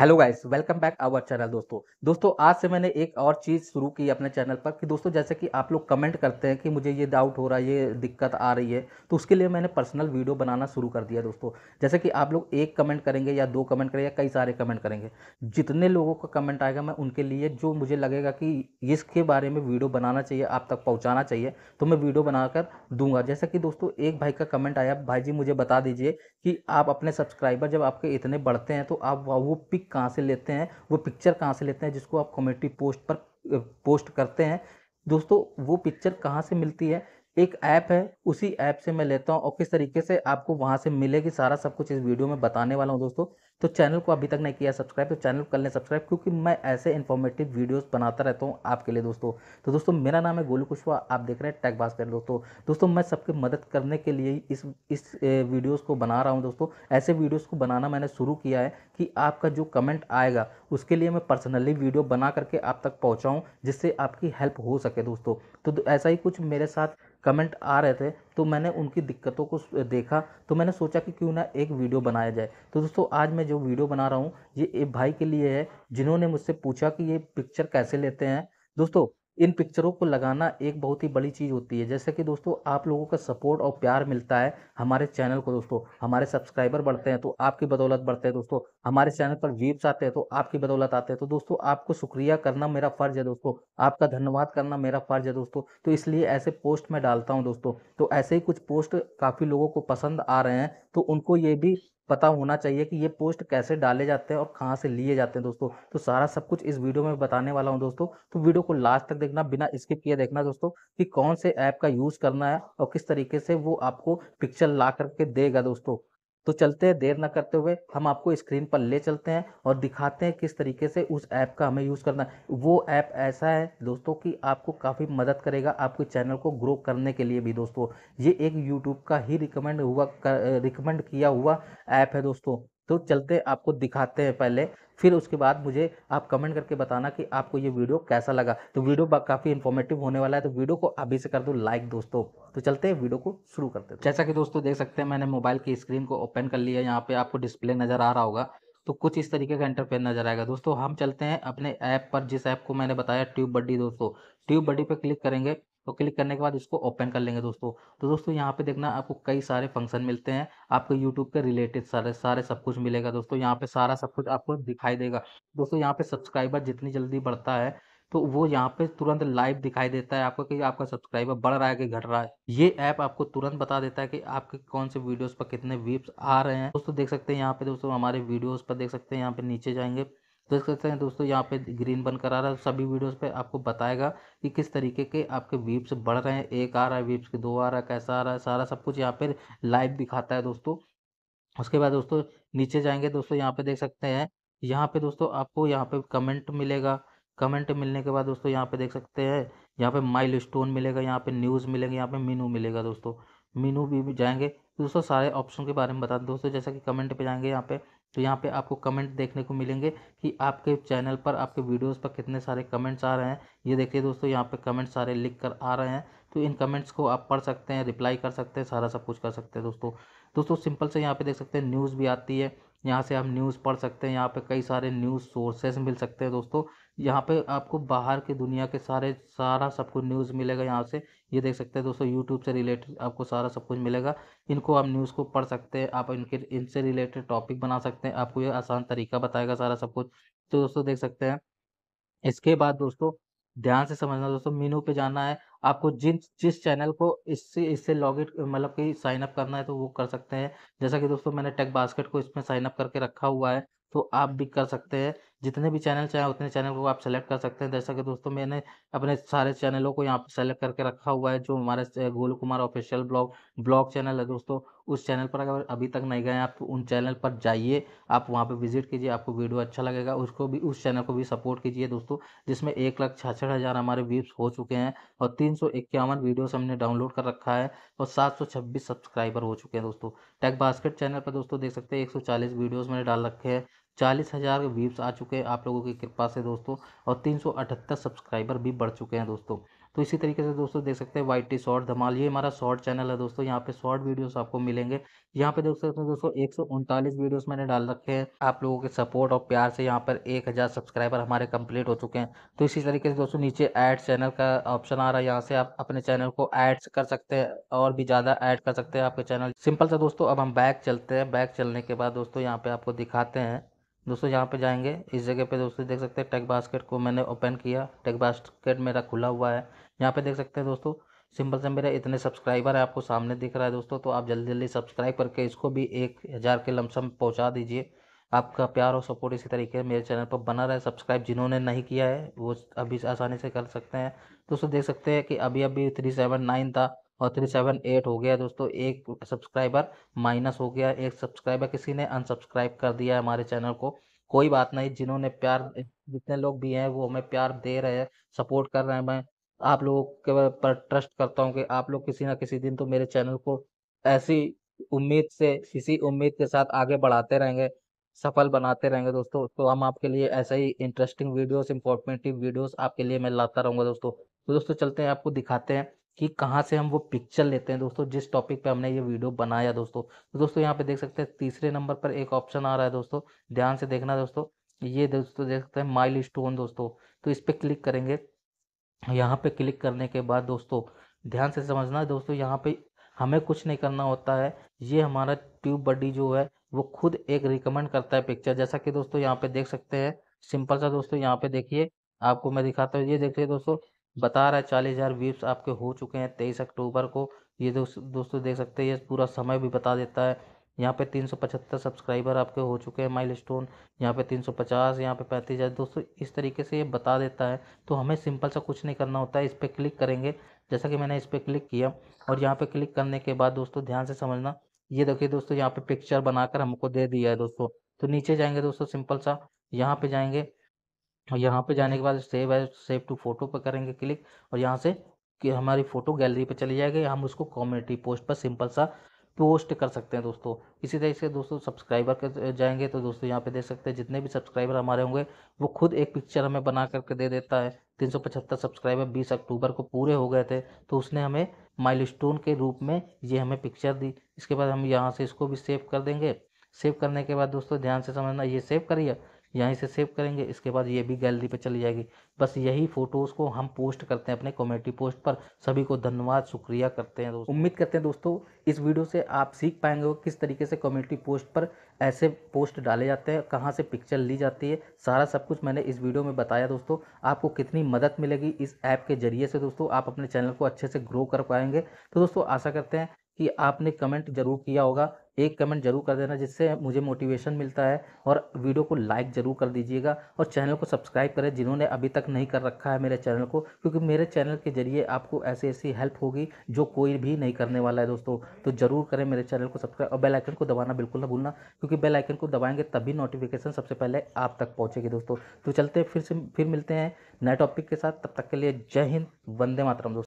hello guys welcome back our channel दोस्तों दोस्तों आज से मैंने एक और चीज़ शुरू की अपने चैनल पर कि दोस्तों जैसे कि आप लोग कमेंट करते हैं कि मुझे ये डाउट हो रहा है ये दिक्कत आ रही है तो उसके लिए मैंने पर्सनल वीडियो बनाना शुरू कर दिया दोस्तों जैसे कि आप लोग एक कमेंट करेंगे या दो कमेंट करेंगे या कई सारे कमेंट करेंगे जितने लोगों का कमेंट आएगा मैं उनके लिए जो मुझे लगेगा कि इसके बारे में वीडियो बनाना चाहिए आप तक पहुँचाना चाहिए तो मैं वीडियो बनाकर दूंगा जैसे कि दोस्तों एक भाई का कमेंट आया भाई जी मुझे बता दीजिए कि आप अपने सब्सक्राइबर जब आपके इतने बढ़ते हैं तो आप वो पिक कहाँ से लेते हैं वो पिक्चर कहाँ से लेते हैं जिसको आप कॉमेडी पोस्ट पर पोस्ट करते हैं दोस्तों वो पिक्चर कहाँ से मिलती है एक ऐप है उसी ऐप से मैं लेता हूँ और किस तरीके से आपको वहाँ से मिलेगी सारा सब कुछ इस वीडियो में बताने वाला हूँ दोस्तों तो चैनल को अभी तक नहीं किया सब्सक्राइब तो चैनल को कर लें सब्सक्राइब क्योंकि मैं ऐसे इन्फॉर्मेटिव वीडियोस बनाता रहता हूँ आपके लिए दोस्तों तो दोस्तों मेरा नाम है गोलू कुशवा आप देख रहे हैं टैग बास कर दोस्तों दोस्तों मैं सबकी मदद करने के लिए इस इस वीडियोस को बना रहा हूँ दोस्तों ऐसे वीडियोज़ को बनाना मैंने शुरू किया है कि आपका जो कमेंट आएगा उसके लिए मैं पर्सनली वीडियो बना करके आप तक पहुँचाऊँ जिससे आपकी हेल्प हो सके दोस्तों तो ऐसा ही कुछ मेरे साथ कमेंट आ रहे थे तो मैंने उनकी दिक्कतों को देखा तो मैंने सोचा कि क्यों ना एक वीडियो बनाया जाए तो दोस्तों आज मैं जो वीडियो बना रहा हूँ ये एक भाई के लिए है जिन्होंने मुझसे पूछा कि ये पिक्चर कैसे लेते हैं दोस्तों इन पिक्चरों को लगाना एक बहुत ही बड़ी चीज़ होती है जैसे कि दोस्तों आप लोगों का सपोर्ट और प्यार मिलता है हमारे चैनल को दोस्तों हमारे सब्सक्राइबर बढ़ते हैं तो आपकी बदौलत बढ़ते हैं दोस्तों हमारे चैनल पर व्यूब्स आते हैं तो आपकी बदौलत आते हैं तो दोस्तों आपको शुक्रिया करना मेरा फ़र्ज़ है दोस्तों आपका धन्यवाद करना मेरा फ़र्ज़ है दोस्तों तो इसलिए ऐसे पोस्ट मैं डालता हूँ दोस्तों तो ऐसे ही कुछ पोस्ट काफ़ी लोगों को पसंद आ रहे हैं तो उनको ये भी पता होना चाहिए कि ये पोस्ट कैसे डाले जाते हैं और कहाँ से लिए जाते हैं दोस्तों तो सारा सब कुछ इस वीडियो में बताने वाला हूँ दोस्तों तो वीडियो को लास्ट तक देखना बिना स्किप किए देखना दोस्तों कि कौन से ऐप का यूज़ करना है और किस तरीके से वो आपको पिक्चर ला करके देगा दोस्तों तो चलते हैं देर ना करते हुए हम आपको स्क्रीन पर ले चलते हैं और दिखाते हैं किस तरीके से उस ऐप का हमें यूज़ करना है वो ऐप ऐसा है दोस्तों कि आपको काफ़ी मदद करेगा आपके चैनल को ग्रो करने के लिए भी दोस्तों ये एक यूट्यूब का ही रिकमेंड हुआ रिकमेंड किया हुआ ऐप है दोस्तों तो चलते आपको दिखाते हैं पहले फिर उसके बाद मुझे आप कमेंट करके बताना कि आपको ये वीडियो कैसा लगा तो वीडियो काफ़ी इन्फॉर्मेटिव होने वाला है तो वीडियो को अभी से कर दो लाइक दोस्तों तो चलते हैं वीडियो को शुरू करते हैं जैसा कि दोस्तों देख सकते हैं मैंने मोबाइल की स्क्रीन को ओपन कर लिया यहाँ पे आपको डिस्प्ले नज़र आ रहा होगा तो कुछ इस तरीके का इंटरफेस नजर आएगा दोस्तों हम चलते हैं अपने ऐप पर जिस ऐप को मैंने बताया ट्यूब बड्डी दोस्तों ट्यूब बड्डी पर क्लिक करेंगे तो क्लिक करने के बाद इसको ओपन कर लेंगे दोस्तों तो दोस्तों यहाँ पे देखना आपको कई सारे फंक्शन मिलते हैं आपको यूट्यूब के रिलेटेड सारे सारे सब कुछ मिलेगा दोस्तों यहाँ पे सारा सब कुछ आपको दिखाई देगा दोस्तों यहाँ पे सब्सक्राइबर जितनी जल्दी बढ़ता है तो वो यहाँ पे तुरंत लाइव दिखाई देता है आपको कि आपका सब्सक्राइबर बढ़ रहा है कि घट रहा है ये ऐप आपको तुरंत बता देता है कि आपके कौन से वीडियोस पर कितने व्यूज आ रहे हैं दोस्तों देख सकते हैं यहाँ पे दोस्तों हमारे वीडियोस पर देख सकते हैं यहाँ पे नीचे जाएंगे देख सकते हैं दोस्तों यहाँ पे ग्रीन बनकर आ रहा है सभी वीडियोस पे आपको बताएगा कि किस तरीके के आपके वीप्स बढ़ रहे हैं एक आ रहा है वीप्स के दो आ रहा है कैसा आ रहा है सारा सब कुछ यहाँ पे लाइव दिखाता है दोस्तों उसके बाद दोस्तों नीचे जाएंगे दोस्तों यहाँ पे देख सकते हैं यहाँ पे दोस्तों आपको यहाँ पे कमेंट मिलेगा कमेंट मिलने के बाद दोस्तों यहाँ पे देख सकते हैं यहाँ पे माइल स्टोन मिलेगा यहाँ पे न्यूज़ मिलेगा यहाँ पे मीनू मिलेगा दोस्तों मीनू भी जाएंगे दोस्तों सारे ऑप्शन के बारे में बता दोस्तों जैसा कि कमेंट पे जाएंगे यहाँ पे तो यहाँ पे आपको कमेंट देखने को मिलेंगे कि आपके चैनल पर आपके वीडियोस पर कितने सारे कमेंट्स आ रहे हैं ये देखिए दोस्तों यहाँ पे कमेंट्स सारे लिख कर आ रहे हैं तो इन कमेंट्स को आप पढ़ सकते हैं रिप्लाई कर सकते हैं सारा सब कुछ कर सकते हैं दोस्तों दोस्तों सिंपल से यहाँ पे देख सकते हैं न्यूज़ भी आती है यहाँ से आप न्यूज़ पढ़ सकते हैं यहाँ पे कई सारे न्यूज़ सोर्सेस मिल सकते हैं दोस्तों यहाँ पे आपको बाहर की दुनिया के सारे सारा सब कुछ न्यूज़ मिलेगा यहाँ से ये देख सकते हैं दोस्तों यूट्यूब से रिलेटेड आपको सारा सब कुछ मिलेगा इनको आप न्यूज़ को पढ़ सकते हैं आप इनके इनसे रिलेटेड टॉपिक बना सकते हैं आपको ये आसान तरीका बताएगा सारा सब कुछ तो दोस्तों देख सकते हैं इसके बाद दोस्तों ध्यान से समझना दोस्तों मीनू पे जाना है आपको जिन जिस चैनल को इससे इससे लॉग इन मतलब कि साइन अप करना है तो वो कर सकते हैं जैसा कि दोस्तों मैंने टेक बास्केट को इसमें साइन अप करके रखा हुआ है तो आप भी कर सकते हैं जितने भी चैनल चाहे उतने चैनल को आप सेलेक्ट कर सकते हैं दर्शक दोस्तों मैंने अपने सारे चैनलों को यहाँ पर सेलेक्ट करके रखा हुआ है जो हमारे Golu Kumar official blog blog channel है दोस्तों उस चैनल पर अगर अभी तक नहीं गए आप तो उन चैनल पर जाइए आप वहाँ पे विजिट कीजिए आपको वीडियो अच्छा लगेगा उसको भी उस चैनल को भी सपोर्ट कीजिए दोस्तों जिसमें एक लाख छाछठ हज़ार हमारे व्यूज़ हो चुके हैं और तीन सौ इक्यावन वीडियोस हमने डाउनलोड कर रखा है और सात सौ छब्बीस सब्सक्राइबर हो चुके हैं दोस्तों टेक बास्केट चैनल पर दोस्तों देख सकते हैं एक सौ चालीस वीडियोज़ मैंने डाल रखे हैं चालीस हज़ार व्यूज़ आ चुके हैं आप लोगों की कृपा से दोस्तों और तीन सौ अठहत्तर सब्सक्राइबर भी बढ़ चुके हैं दोस्तों तो इसी तरीके से दोस्तों देख सकते हैं वाइट टी शॉर्ट धमाल ये हमारा शॉर्ट चैनल है दोस्तों यहाँ पे शॉर्ट वीडियोस आपको मिलेंगे यहाँ पे देख सकते हैं दोस्तों एक सौ उनतालीस वीडियोस मैंने डाल रखे हैं आप लोगों के सपोर्ट और प्यार से यहाँ पर एक हज़ार सब्सक्राइबर हमारे कंप्लीट हो चुके हैं तो इसी तरीके से दोस्तों नीचे ऐड चैनल का ऑप्शन आ रहा है यहाँ से आप अपने चैनल को ऐड कर सकते हैं और भी ज़्यादा ऐड कर सकते हैं आपके चैनल सिंपल सा दोस्तों अब हम बैक चलते हैं बैक चलने के बाद दोस्तों यहाँ पे आपको दिखाते हैं दोस्तों यहाँ पे जाएंगे इस जगह पे दोस्तों देख सकते हैं टेक बास्केट को मैंने ओपन किया टेक बास्केट मेरा खुला हुआ है यहाँ पे देख सकते हैं दोस्तों सिंपल से मेरे इतने सब्सक्राइबर है आपको सामने दिख रहा है दोस्तों तो आप जल्दी जल्दी सब्सक्राइब करके इसको भी एक हज़ार के लमसम पहुँचा दीजिए आपका प्यार और सपोर्ट इसी तरीके मेरे चैनल पर बना रहे सब्सक्राइब जिन्होंने नहीं किया है वो अभी आसानी से कर सकते हैं दोस्तों देख सकते हैं कि अभी अभी थ्री सेवन नाइन था और थ्री सेवन एट हो गया दोस्तों एक सब्सक्राइबर माइनस हो गया एक सब्सक्राइबर किसी ने अनसब्सक्राइब कर दिया हमारे चैनल को कोई बात नहीं जिन्होंने प्यार जितने लोग भी हैं वो हमें प्यार दे रहे हैं सपोर्ट कर रहे हैं मैं आप लोगों के पर ट्रस्ट करता हूँ कि आप लोग किसी ना किसी दिन तो मेरे चैनल को ऐसी उम्मीद से इसी उम्मीद के साथ आगे बढ़ाते रहेंगे सफल बनाते रहेंगे दोस्तों तो हम आपके लिए ऐसे ही इंटरेस्टिंग वीडियोस इंफॉर्मेटिव वीडियोस आपके लिए मैं लाता रहूंगा दोस्तों तो दोस्तों चलते हैं आपको दिखाते हैं कि कहाँ से हम वो पिक्चर लेते हैं दोस्तों जिस टॉपिक पे हमने ये वीडियो बनाया दोस्तों तो दोस्तों यहाँ पे देख सकते हैं तीसरे नंबर पर एक ऑप्शन आ रहा है दोस्तों ध्यान से देखना दोस्तों ये दोस्तों देख सकते हैं माइल स्टोन दोस्तों तो इस पर क्लिक करेंगे यहाँ पे क्लिक करने के बाद दोस्तों ध्यान से समझना दोस्तों यहाँ पे हमें कुछ नहीं करना होता है ये हमारा ट्यूब बडी जो है वो खुद एक रिकमेंड करता है पिक्चर जैसा कि दोस्तों यहाँ पे देख सकते हैं सिंपल सा दोस्तों यहाँ पे देखिए आपको मैं दिखाता हूँ ये देखिए दोस्तों बता रहा है चालीस हज़ार व्यूज़ आपके हो चुके हैं तेईस अक्टूबर को ये दोस्त दोस्तों देख सकते हैं ये पूरा समय भी बता देता है यहाँ पे तीन सौ पचहत्तर सब्सक्राइबर आपके हो चुके हैं माइल स्टोन यहाँ पे तीन सौ पचास यहाँ पे पैंतीस हज़ार दोस्तों इस तरीके से ये बता देता है तो हमें सिंपल सा कुछ नहीं करना होता है इस पर क्लिक करेंगे जैसा कि मैंने इस पर क्लिक किया और यहाँ पे क्लिक करने के बाद दोस्तों ध्यान से समझना ये देखिए दोस्तों यहाँ पे पिक्चर बनाकर हमको दे दिया है दोस्तों तो नीचे जाएंगे दोस्तों सिंपल सा यहाँ पे जाएंगे और यहाँ पे जाने के बाद सेव है सेव टू फोटो पर करेंगे क्लिक और यहाँ से कि हमारी फ़ोटो गैलरी पर चली जाएगी हम उसको कम्युनिटी पोस्ट पर सिंपल सा पोस्ट कर सकते हैं दोस्तों इसी तरीके से दोस्तों सब्सक्राइबर के जाएंगे तो दोस्तों यहाँ पे देख सकते हैं जितने भी सब्सक्राइबर हमारे होंगे वो खुद एक पिक्चर हमें बना करके दे देता है तीन सौ पचहत्तर सब्सक्राइबर बीस अक्टूबर को पूरे हो गए थे तो उसने हमें माइलस्टोन के रूप में ये हमें पिक्चर दी इसके बाद हम यहाँ से इसको भी सेव कर देंगे सेव करने के बाद दोस्तों ध्यान से समझना ये सेव करिए यहीं से सेव करेंगे इसके बाद ये भी गैलरी पे चली जाएगी बस यही फ़ोटोज़ को हम पोस्ट करते हैं अपने कम्युनिटी पोस्ट पर सभी को धन्यवाद शुक्रिया करते हैं दोस्तों उम्मीद करते हैं दोस्तों इस वीडियो से आप सीख पाएंगे किस तरीके से कम्युनिटी पोस्ट पर ऐसे पोस्ट डाले जाते हैं कहाँ से पिक्चर ली जाती है सारा सब कुछ मैंने इस वीडियो में बताया दोस्तों आपको कितनी मदद मिलेगी इस ऐप के ज़रिए से दोस्तों आप अपने चैनल को अच्छे से ग्रो कर पाएंगे तो दोस्तों आशा करते हैं कि आपने कमेंट जरूर किया होगा एक कमेंट जरूर कर देना जिससे मुझे मोटिवेशन मिलता है और वीडियो को लाइक ज़रूर कर दीजिएगा और चैनल को सब्सक्राइब करें जिन्होंने अभी तक नहीं कर रखा है मेरे चैनल को क्योंकि मेरे चैनल के जरिए आपको ऐसी ऐसी हेल्प होगी जो कोई भी नहीं करने वाला है दोस्तों तो ज़रूर करें मेरे चैनल को सब्सक्राइब और बेलाइकन को दबाना बिल्कुल ना भूलना क्योंकि बेलाइकन को दबाएंगे तभी नोटिफिकेशन सबसे पहले आप तक पहुँचेगी दोस्तों तो चलते फिर से फिर मिलते हैं नए टॉपिक के साथ तब तक के लिए जय हिंद वंदे मातरम दोस्तों